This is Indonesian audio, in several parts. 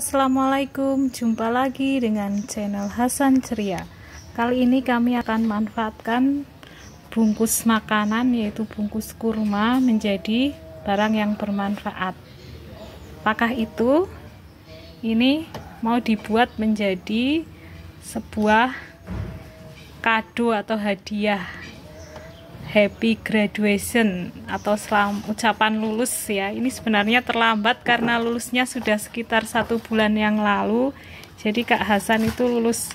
Assalamualaikum, jumpa lagi dengan channel Hasan Ceria. Kali ini kami akan manfaatkan bungkus makanan yaitu bungkus kurma menjadi barang yang bermanfaat. Apakah itu? Ini mau dibuat menjadi sebuah kado atau hadiah happy graduation atau selam ucapan lulus ya ini sebenarnya terlambat karena lulusnya sudah sekitar satu bulan yang lalu jadi Kak Hasan itu lulus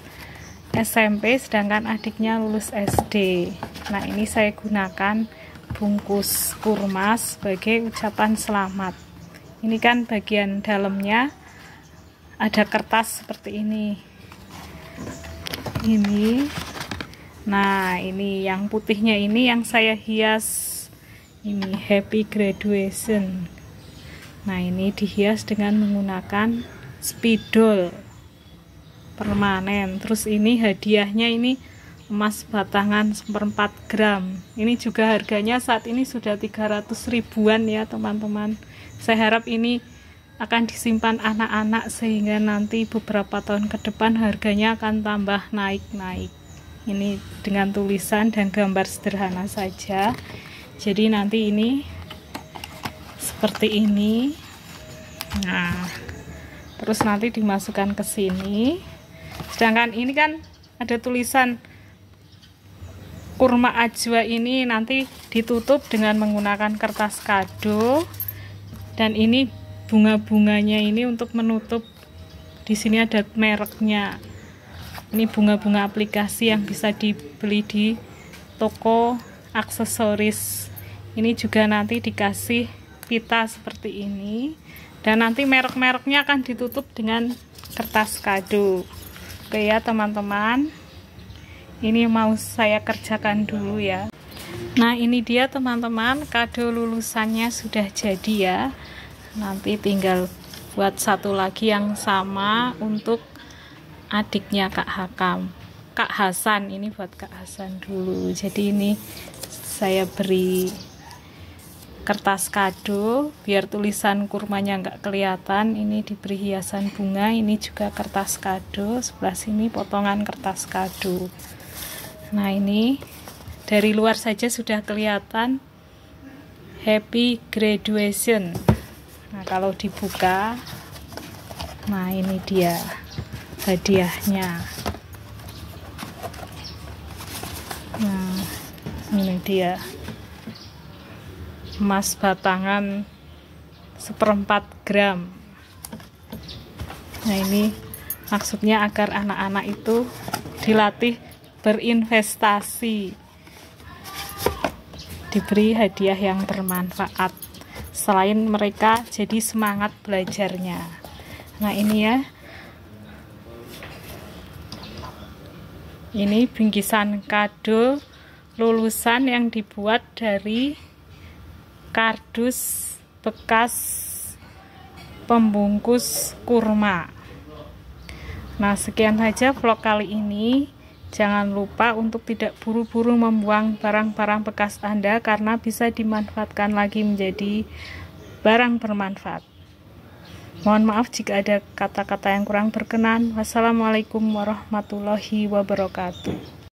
SMP sedangkan adiknya lulus SD nah ini saya gunakan bungkus kurma sebagai ucapan selamat ini kan bagian dalamnya ada kertas seperti ini ini Nah, ini yang putihnya ini yang saya hias ini happy graduation. Nah, ini dihias dengan menggunakan spidol permanen. Terus ini hadiahnya ini emas batangan seperempat gram. Ini juga harganya saat ini sudah 300 ribuan ya, teman-teman. Saya harap ini akan disimpan anak-anak sehingga nanti beberapa tahun ke depan harganya akan tambah naik-naik ini dengan tulisan dan gambar sederhana saja jadi nanti ini seperti ini nah terus nanti dimasukkan ke sini sedangkan ini kan ada tulisan kurma ajwa ini nanti ditutup dengan menggunakan kertas kado dan ini bunga-bunganya ini untuk menutup di sini ada mereknya ini bunga-bunga aplikasi yang bisa dibeli di toko aksesoris ini juga nanti dikasih pita seperti ini dan nanti merek-mereknya akan ditutup dengan kertas kado oke ya teman-teman ini mau saya kerjakan dulu ya nah ini dia teman-teman kado lulusannya sudah jadi ya nanti tinggal buat satu lagi yang sama untuk adiknya Kak Hakam Kak Hasan ini buat Kak Hasan dulu jadi ini saya beri kertas kado biar tulisan kurmanya nggak kelihatan ini diberi hiasan bunga ini juga kertas kado sebelah sini potongan kertas kado nah ini dari luar saja sudah kelihatan happy graduation nah kalau dibuka nah ini dia hadiahnya nah ini dia emas batangan seperempat gram nah ini maksudnya agar anak-anak itu dilatih berinvestasi diberi hadiah yang bermanfaat selain mereka jadi semangat belajarnya nah ini ya ini bingkisan kado lulusan yang dibuat dari kardus bekas pembungkus kurma nah sekian saja vlog kali ini jangan lupa untuk tidak buru-buru membuang barang-barang bekas anda karena bisa dimanfaatkan lagi menjadi barang bermanfaat Mohon maaf jika ada kata-kata yang kurang berkenan. Wassalamualaikum warahmatullahi wabarakatuh.